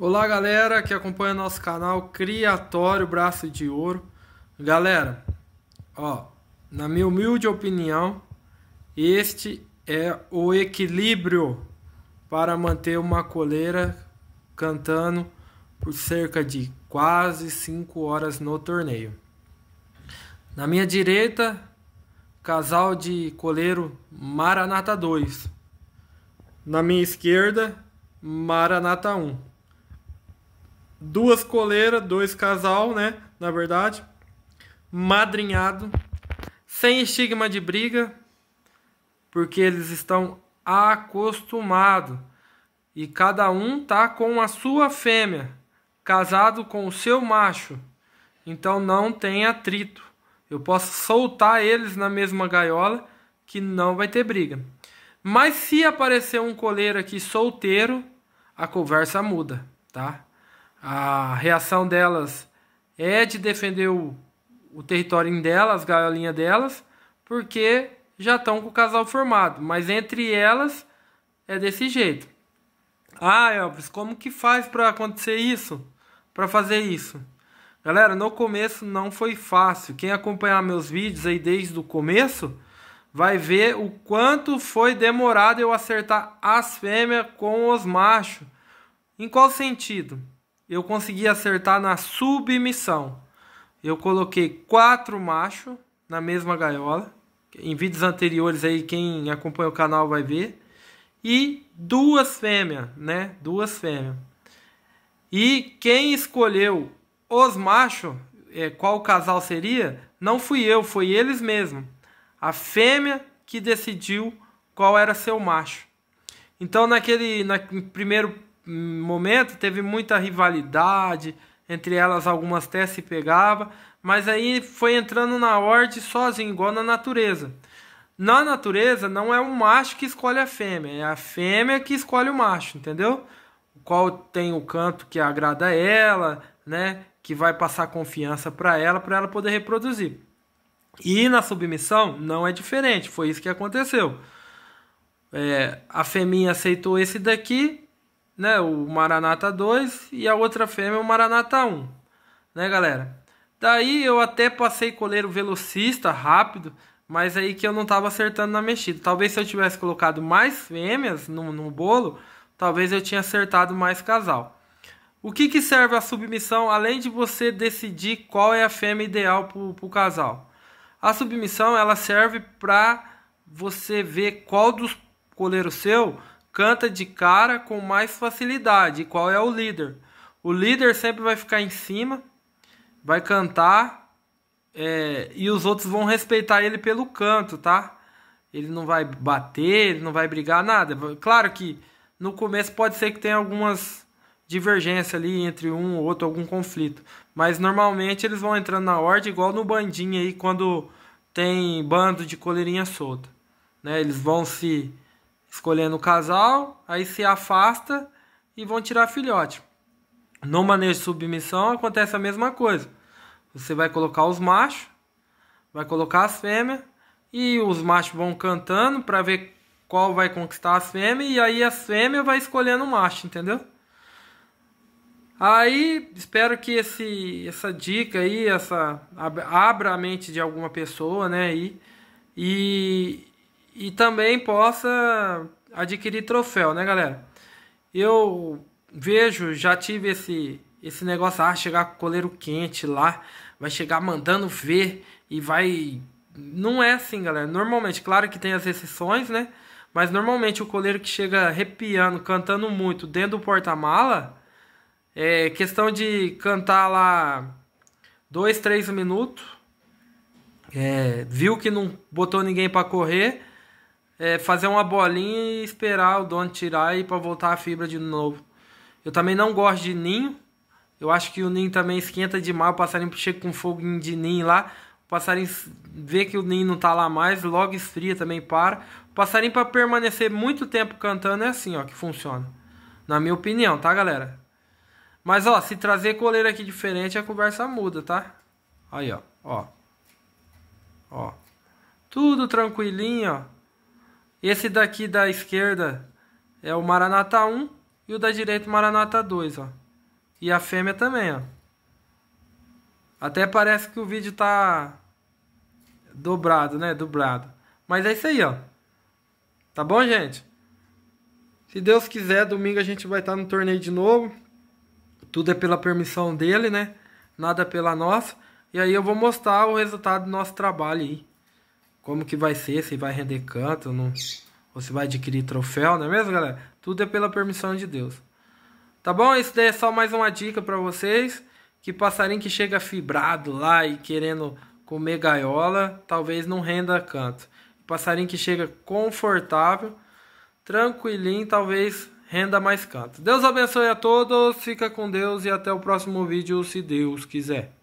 Olá, galera que acompanha nosso canal Criatório Braço de Ouro. Galera, ó, na minha humilde opinião, este é o equilíbrio para manter uma coleira cantando por cerca de quase 5 horas no torneio. Na minha direita, casal de coleiro Maranata 2. Na minha esquerda, Maranata 1 duas coleiras, dois casal, né? Na verdade, madrinhado, sem estigma de briga, porque eles estão acostumados. E cada um tá com a sua fêmea, casado com o seu macho. Então não tem atrito. Eu posso soltar eles na mesma gaiola que não vai ter briga. Mas se aparecer um coleiro aqui solteiro, a conversa muda, tá? A reação delas é de defender o, o território delas, galinhas delas, porque já estão com o casal formado. Mas entre elas é desse jeito. Ah, Elvis, como que faz para acontecer isso? Para fazer isso? Galera, no começo não foi fácil. Quem acompanhar meus vídeos aí desde o começo vai ver o quanto foi demorado eu acertar as fêmeas com os machos. Em qual sentido? eu consegui acertar na submissão. Eu coloquei quatro machos na mesma gaiola. Em vídeos anteriores aí, quem acompanha o canal vai ver. E duas fêmeas, né? Duas fêmeas. E quem escolheu os machos, é, qual casal seria, não fui eu, foi eles mesmos. A fêmea que decidiu qual era seu macho. Então, naquele na, primeiro momento teve muita rivalidade, entre elas algumas até se pegava, mas aí foi entrando na ordem sozinho, igual na natureza. Na natureza não é o macho que escolhe a fêmea, é a fêmea que escolhe o macho, entendeu? Qual tem o canto que agrada ela, né? Que vai passar confiança para ela, para ela poder reproduzir. E na submissão não é diferente, foi isso que aconteceu. É, a fêmea aceitou esse daqui, né, o Maranata 2 e a outra fêmea o Maranata 1, né, galera? Daí eu até passei coleiro velocista rápido, mas aí que eu não estava acertando na mexida. Talvez se eu tivesse colocado mais fêmeas no, no bolo, talvez eu tinha acertado mais casal. O que, que serve a submissão além de você decidir qual é a fêmea ideal para o casal? A submissão ela serve para você ver qual dos coleiros seu canta de cara com mais facilidade. qual é o líder? O líder sempre vai ficar em cima, vai cantar é, e os outros vão respeitar ele pelo canto, tá? Ele não vai bater, ele não vai brigar, nada. Claro que no começo pode ser que tenha algumas divergências ali entre um ou outro, algum conflito. Mas normalmente eles vão entrando na ordem, igual no bandinho aí, quando tem bando de coleirinha solta. Né? Eles vão se escolhendo o casal, aí se afasta e vão tirar filhote. No manejo de submissão acontece a mesma coisa. Você vai colocar os machos, vai colocar as fêmeas e os machos vão cantando para ver qual vai conquistar as fêmeas e aí as fêmeas vai escolhendo o macho, entendeu? Aí espero que esse, essa dica aí essa abra a mente de alguma pessoa, né? E, e, e também possa adquirir troféu, né, galera? Eu vejo, já tive esse esse negócio, ah, chegar com coleiro quente lá, vai chegar mandando ver e vai não é assim, galera. Normalmente, claro que tem as exceções, né? Mas normalmente o coleiro que chega arrepiando, cantando muito dentro do porta-mala, é questão de cantar lá dois, três minutos, é, viu que não botou ninguém para correr, é, fazer uma bolinha e esperar o dono tirar e para voltar a fibra de novo. Eu também não gosto de ninho. Eu acho que o ninho também esquenta demais. O passarinho chega com fogo de ninho lá. O passarinho vê que o ninho não tá lá mais, logo esfria também para. O passarinho para permanecer muito tempo cantando é assim, ó, que funciona. Na minha opinião, tá, galera? Mas ó, se trazer coleira aqui diferente, a conversa muda, tá? Aí, ó, ó. Ó. Tudo tranquilinho, ó. Esse daqui da esquerda é o Maranata 1 e o da direita o Maranata 2, ó. E a fêmea também, ó. Até parece que o vídeo tá dobrado, né? Dobrado. Mas é isso aí, ó. Tá bom, gente? Se Deus quiser, domingo a gente vai estar tá no torneio de novo. Tudo é pela permissão dele, né? Nada pela nossa. E aí eu vou mostrar o resultado do nosso trabalho aí como que vai ser, se vai render canto, não, ou se vai adquirir troféu, não é mesmo, galera? Tudo é pela permissão de Deus. Tá bom? Isso daí é só mais uma dica para vocês. Que passarinho que chega fibrado lá e querendo comer gaiola, talvez não renda canto. Passarinho que chega confortável, tranquilinho, talvez renda mais canto. Deus abençoe a todos, fica com Deus e até o próximo vídeo, se Deus quiser.